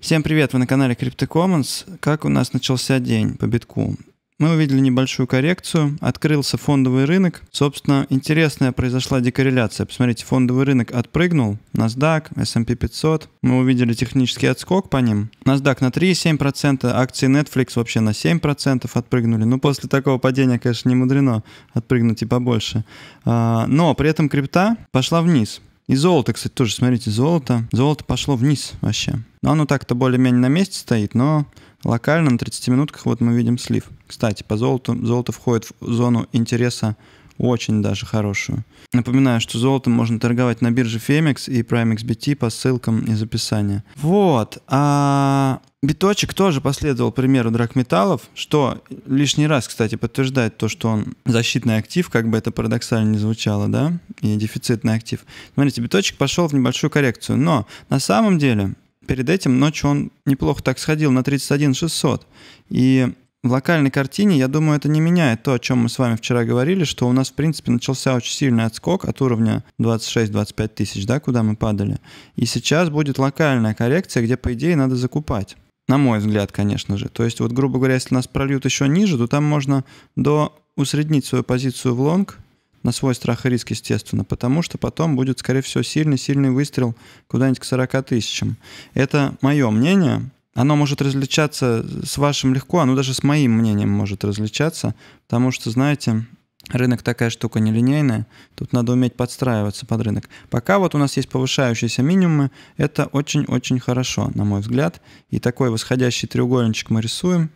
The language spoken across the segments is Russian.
Всем привет, вы на канале Crypto Commons. Как у нас начался день по битку? Мы увидели небольшую коррекцию, открылся фондовый рынок. Собственно, интересная произошла декорреляция. Посмотрите, фондовый рынок отпрыгнул, NASDAQ, S&P 500. Мы увидели технический отскок по ним. NASDAQ на 3,7%, акции Netflix вообще на 7% отпрыгнули. Ну, после такого падения, конечно, не мудрено отпрыгнуть и побольше. А, но при этом крипта пошла вниз. И золото, кстати, тоже, смотрите, золото. Золото пошло вниз вообще. Но ну, оно так-то более-менее на месте стоит, но локально на 30 минутках вот мы видим слив. Кстати, по золоту золото входит в зону интереса очень даже хорошую. Напоминаю, что золотом можно торговать на бирже Femex и PrimeXBT по ссылкам из описания. Вот, а Биточек тоже последовал примеру драгметаллов, что лишний раз, кстати, подтверждает то, что он защитный актив, как бы это парадоксально не звучало, да, и дефицитный актив. Смотрите, биточек пошел в небольшую коррекцию, но на самом деле перед этим ночью он неплохо так сходил на 31 600. И в локальной картине, я думаю, это не меняет то, о чем мы с вами вчера говорили, что у нас, в принципе, начался очень сильный отскок от уровня 26-25 тысяч, да, куда мы падали. И сейчас будет локальная коррекция, где, по идее, надо закупать. На мой взгляд, конечно же. То есть, вот, грубо говоря, если нас прольют еще ниже, то там можно до усреднить свою позицию в лонг на свой страх и риск, естественно, потому что потом будет, скорее всего, сильный-сильный выстрел куда-нибудь к 40 тысячам. Это мое мнение. Оно может различаться с вашим легко, оно даже с моим мнением может различаться, потому что, знаете, Рынок такая штука нелинейная, тут надо уметь подстраиваться под рынок. Пока вот у нас есть повышающиеся минимумы, это очень-очень хорошо, на мой взгляд. И такой восходящий треугольничек мы рисуем,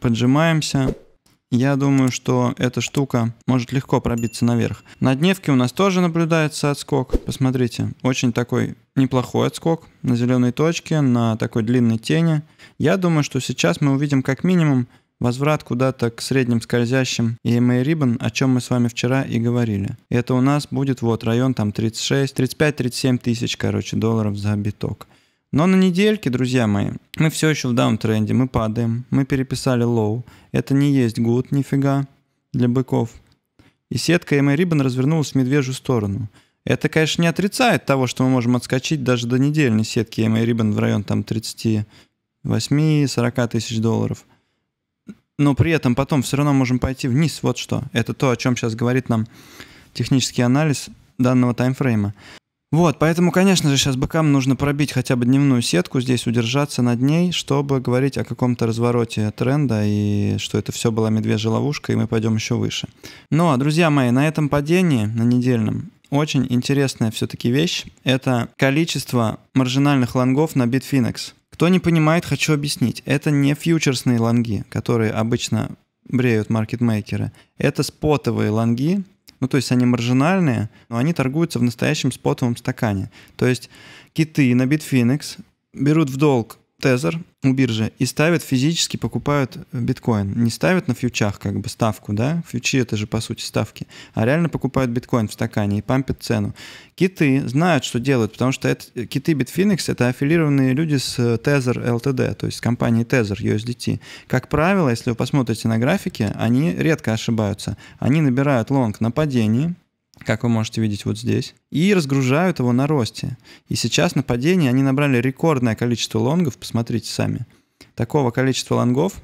поджимаемся. Я думаю, что эта штука может легко пробиться наверх. На дневке у нас тоже наблюдается отскок. Посмотрите, очень такой неплохой отскок на зеленой точке, на такой длинной тени. Я думаю, что сейчас мы увидим как минимум Возврат куда-то к средним скользящим и Мейрибан, о чем мы с вами вчера и говорили. Это у нас будет вот район там 36, 35-37 тысяч, короче, долларов за биток. Но на недельке, друзья мои, мы все еще в даунтренде, мы падаем, мы переписали лоу. Это не есть гуд, нифига, для быков. И сетка EMA Ribbon развернулась в медвежью сторону. Это, конечно, не отрицает того, что мы можем отскочить даже до недельной сетки EMA Ribbon в район там 38-40 тысяч долларов но при этом потом все равно можем пойти вниз. Вот что. Это то, о чем сейчас говорит нам технический анализ данного таймфрейма. Вот, поэтому, конечно же, сейчас быкам нужно пробить хотя бы дневную сетку, здесь удержаться над ней, чтобы говорить о каком-то развороте тренда и что это все была медвежья ловушка, и мы пойдем еще выше. Но, ну, а, друзья мои, на этом падении, на недельном, очень интересная все-таки вещь – это количество маржинальных лонгов на Bitfinex. Кто не понимает, хочу объяснить. Это не фьючерсные лонги, которые обычно бреют маркетмейкеры. Это спотовые лонги, ну то есть они маржинальные, но они торгуются в настоящем спотовом стакане. То есть киты на Bitfinex берут в долг тезер у биржи и ставят физически, покупают э, биткоин. Не ставят на фьючах как бы ставку, да, фьючи это же по сути ставки, а реально покупают биткоин в стакане и пампят цену. Киты знают, что делают, потому что это, э, киты Bitfinex это аффилированные люди с Tether э, LTD, то есть с компанией Tether USDT. Как правило, если вы посмотрите на графики, они редко ошибаются. Они набирают лонг на падении, как вы можете видеть вот здесь, и разгружают его на росте. И сейчас на падении они набрали рекордное количество лонгов, посмотрите сами. Такого количества лонгов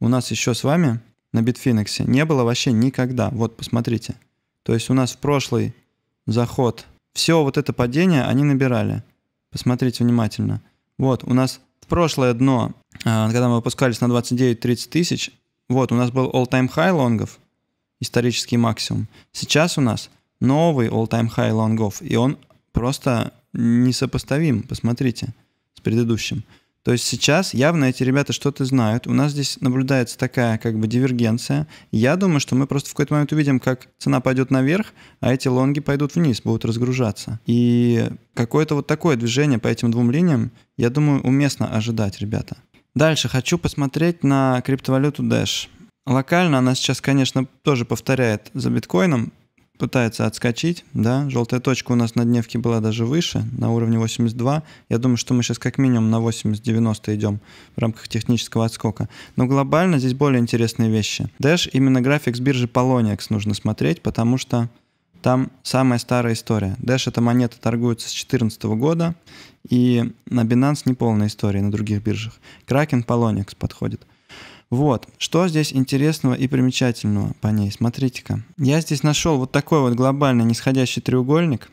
у нас еще с вами на Bitfinex не было вообще никогда. Вот, посмотрите. То есть у нас в прошлый заход все вот это падение они набирали. Посмотрите внимательно. Вот, у нас в прошлое дно, а, когда мы выпускались на 29-30 тысяч, вот, у нас был all-time high лонгов, исторический максимум. Сейчас у нас новый all-time high лонгов, и он просто несопоставим, посмотрите, с предыдущим. То есть сейчас явно эти ребята что-то знают. У нас здесь наблюдается такая как бы дивергенция. Я думаю, что мы просто в какой-то момент увидим, как цена пойдет наверх, а эти лонги пойдут вниз, будут разгружаться. И какое-то вот такое движение по этим двум линиям, я думаю, уместно ожидать, ребята. Дальше хочу посмотреть на криптовалюту Dash. Локально она сейчас, конечно, тоже повторяет за биткоином пытается отскочить, да, желтая точка у нас на дневке была даже выше, на уровне 82, я думаю, что мы сейчас как минимум на 80-90 идем в рамках технического отскока, но глобально здесь более интересные вещи. Dash именно график с биржи Poloniex нужно смотреть, потому что там самая старая история. Dash эта монета торгуется с 2014 года, и на Binance не полная история на других биржах. Kraken Poloniex подходит. Вот, что здесь интересного и примечательного по ней, смотрите-ка. Я здесь нашел вот такой вот глобальный нисходящий треугольник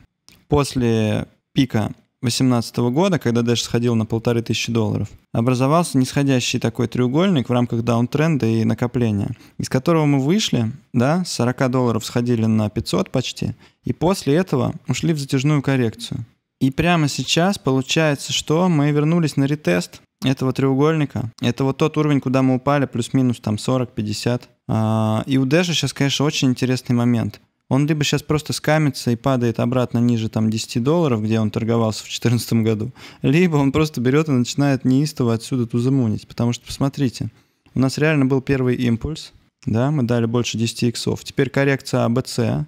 после пика 2018 года, когда Dash сходил на полторы тысячи долларов, образовался нисходящий такой треугольник в рамках даунтренда и накопления, из которого мы вышли, да, с 40 долларов сходили на 500 почти, и после этого ушли в затяжную коррекцию. И прямо сейчас получается, что мы вернулись на ретест этого треугольника. Это вот тот уровень, куда мы упали, плюс-минус там 40-50. А, и у Дэша сейчас, конечно, очень интересный момент. Он либо сейчас просто скамится и падает обратно ниже там 10 долларов, где он торговался в 2014 году, либо он просто берет и начинает неистово отсюда тузамунить. Потому что, посмотрите, у нас реально был первый импульс, да, мы дали больше 10 иксов. Теперь коррекция АБЦ,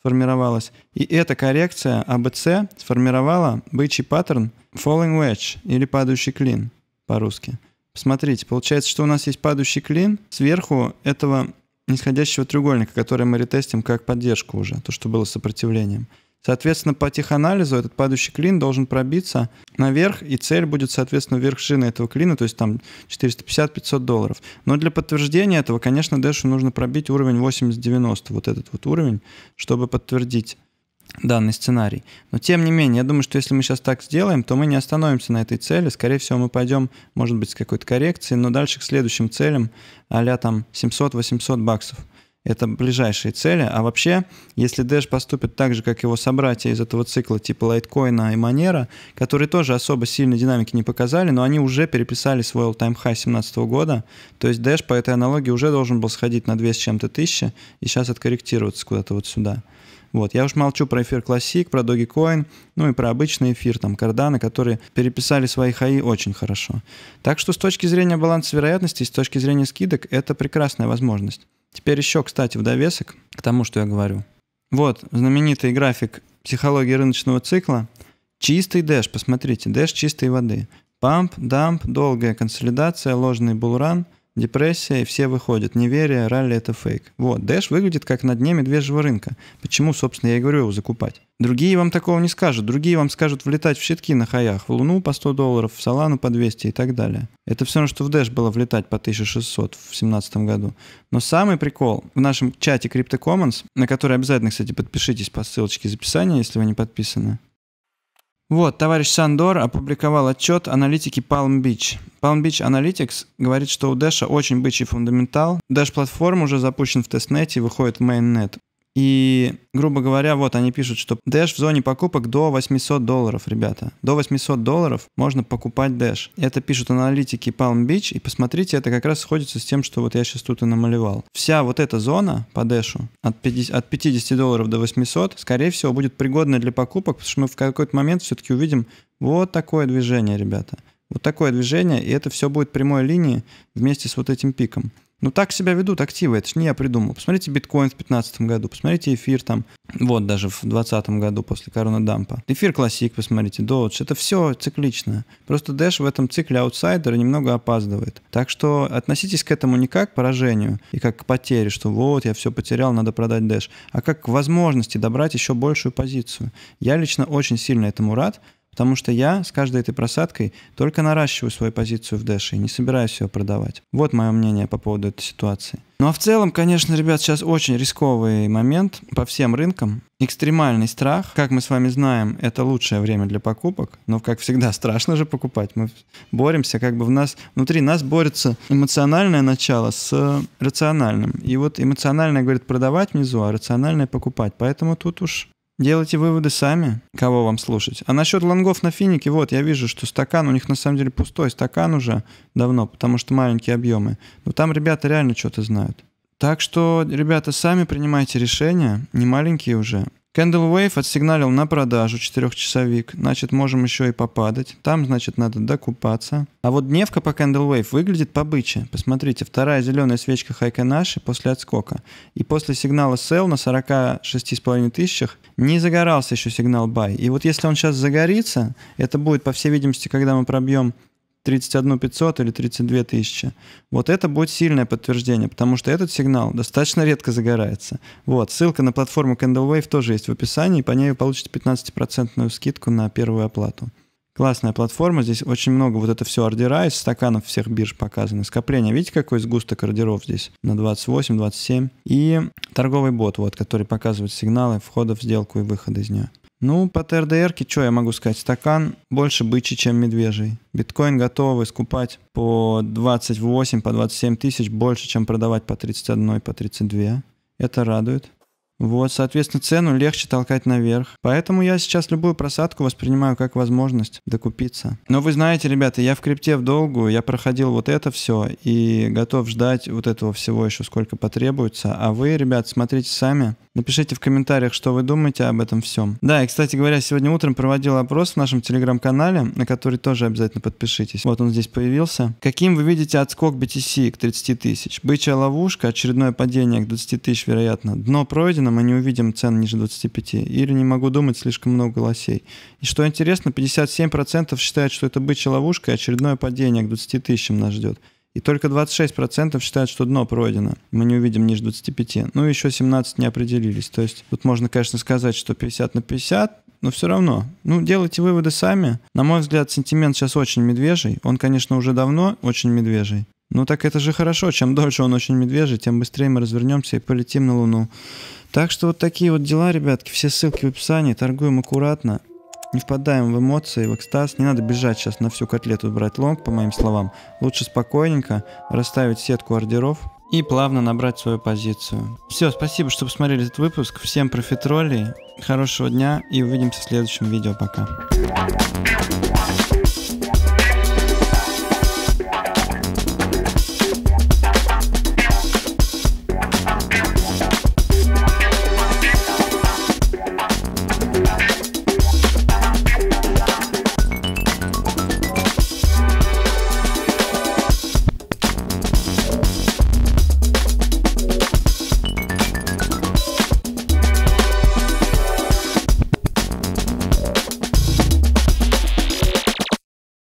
сформировалась. И эта коррекция ABC а сформировала бычий паттерн falling wedge или падающий клин по-русски. Посмотрите, получается, что у нас есть падающий клин сверху этого нисходящего треугольника, который мы ретестим как поддержку уже, то, что было сопротивлением. Соответственно, по теханализу этот падающий клин должен пробиться наверх, и цель будет, соответственно, верх шины этого клина, то есть там 450-500 долларов. Но для подтверждения этого, конечно, Дэшу нужно пробить уровень 80-90, вот этот вот уровень, чтобы подтвердить данный сценарий. Но тем не менее, я думаю, что если мы сейчас так сделаем, то мы не остановимся на этой цели. Скорее всего, мы пойдем, может быть, с какой-то коррекцией, но дальше к следующим целям, а там 700-800 баксов. Это ближайшие цели. А вообще, если Dash поступит так же, как его собратья из этого цикла, типа лайткоина и Манера, которые тоже особо сильной динамики не показали, но они уже переписали свой all-time high 2017 года, то есть Dash по этой аналогии уже должен был сходить на 2 с чем-то тысячи и сейчас откорректироваться куда-то вот сюда. Вот. Я уж молчу про эфир Classic, про Dogecoin, ну и про обычный эфир, там, Кардана, которые переписали свои хаи очень хорошо. Так что с точки зрения баланса вероятности, с точки зрения скидок, это прекрасная возможность. Теперь еще, кстати, в довесок к тому, что я говорю. Вот знаменитый график психологии рыночного цикла. Чистый дэш, посмотрите, дэш чистой воды. Памп, дамп, долгая консолидация, ложный булран, депрессия, и все выходят. Неверие, ралли – это фейк. Вот, дэш выглядит как на дне медвежьего рынка. Почему, собственно, я и говорю его закупать. Другие вам такого не скажут. Другие вам скажут влетать в щитки на хаях, в Луну по 100 долларов, в Солану по 200 и так далее. Это все равно, что в Dash было влетать по 1600 в 2017 году. Но самый прикол в нашем чате Crypto Commons, на который обязательно, кстати, подпишитесь по ссылочке из описания, если вы не подписаны. Вот, товарищ Сандор опубликовал отчет аналитики Palm Beach. Palm Beach Analytics говорит, что у Dash очень бычий фундаментал. dash платформа уже запущен в тестнете и выходит в mainnet. И, грубо говоря, вот они пишут, что Dash в зоне покупок до 800 долларов, ребята. До 800 долларов можно покупать Dash. Это пишут аналитики Palm Beach. И посмотрите, это как раз сходится с тем, что вот я сейчас тут и намалевал. Вся вот эта зона по Dash от 50, от 50 долларов до 800, скорее всего, будет пригодна для покупок, потому что мы в какой-то момент все-таки увидим вот такое движение, ребята. Вот такое движение, и это все будет прямой линии вместе с вот этим пиком. Ну так себя ведут активы, это же не я придумал. Посмотрите биткоин в 2015 году, посмотрите эфир там, вот даже в 2020 году после коронадампа. Эфир классик, посмотрите, Doge, это все циклично. Просто Дэш в этом цикле аутсайдер немного опаздывает. Так что относитесь к этому не как к поражению и как к потере, что вот я все потерял, надо продать Дэш, а как к возможности добрать еще большую позицию. Я лично очень сильно этому рад, Потому что я с каждой этой просадкой только наращиваю свою позицию в Дэше и не собираюсь ее продавать. Вот мое мнение по поводу этой ситуации. Ну а в целом, конечно, ребят, сейчас очень рисковый момент по всем рынкам. Экстремальный страх. Как мы с вами знаем, это лучшее время для покупок. Но, как всегда, страшно же покупать. Мы боремся, как бы в нас, внутри нас борется эмоциональное начало с рациональным. И вот эмоциональное говорит продавать внизу, а рациональное покупать. Поэтому тут уж Делайте выводы сами, кого вам слушать. А насчет лонгов на финике, вот, я вижу, что стакан, у них на самом деле пустой стакан уже давно, потому что маленькие объемы. Но там ребята реально что-то знают. Так что, ребята, сами принимайте решения, не маленькие уже. Candle Wave отсигналил на продажу четырехчасовик, значит можем еще и попадать. Там, значит, надо докупаться. А вот дневка по Candle Wave выглядит побыче. Посмотрите, вторая зеленая свечка хайка наши после отскока. И после сигнала sell на 46,5 тысячах не загорался еще сигнал buy. И вот если он сейчас загорится, это будет, по всей видимости, когда мы пробьем 31 500 или 32 тысячи. Вот это будет сильное подтверждение, потому что этот сигнал достаточно редко загорается. Вот, ссылка на платформу CandleWave тоже есть в описании, по ней вы получите 15% скидку на первую оплату. Классная платформа, здесь очень много вот это все ордера из стаканов всех бирж показано. Скопление, видите, какой сгусток ордеров здесь на 28, 27. И торговый бот, вот, который показывает сигналы входа в сделку и выхода из нее. Ну, по ТРДРке, что я могу сказать? Стакан больше бычий, чем медвежий. Биткоин готовы скупать по 28, по 27 тысяч больше, чем продавать по 31, по 32. Это радует. Вот, соответственно, цену легче толкать наверх. Поэтому я сейчас любую просадку воспринимаю как возможность докупиться. Но вы знаете, ребята, я в крипте в долгу, я проходил вот это все и готов ждать вот этого всего еще сколько потребуется. А вы, ребят, смотрите сами. Напишите в комментариях, что вы думаете об этом всем. Да, и, кстати говоря, сегодня утром проводил опрос в нашем телеграм-канале, на который тоже обязательно подпишитесь. Вот он здесь появился. Каким вы видите отскок BTC к 30 тысяч? Бычья ловушка, очередное падение к 20 тысяч, вероятно. Дно пройдено, региона мы не увидим цен ниже 25, или не могу думать слишком много лосей. И что интересно, 57% считают, что это бычья ловушка и очередное падение к 20 тысячам нас ждет. И только 26% считают, что дно пройдено. Мы не увидим ниже 25. Ну, еще 17 не определились. То есть тут можно, конечно, сказать, что 50 на 50, но все равно. Ну, делайте выводы сами. На мой взгляд, сентимент сейчас очень медвежий. Он, конечно, уже давно очень медвежий. Ну так это же хорошо. Чем дольше он очень медвежий, тем быстрее мы развернемся и полетим на Луну. Так что вот такие вот дела, ребятки. Все ссылки в описании. Торгуем аккуратно. Не впадаем в эмоции, в экстаз. Не надо бежать сейчас на всю котлету брать лонг, по моим словам. Лучше спокойненько расставить сетку ордеров и плавно набрать свою позицию. Все, спасибо, что посмотрели этот выпуск. Всем профитроли, хорошего дня и увидимся в следующем видео. Пока.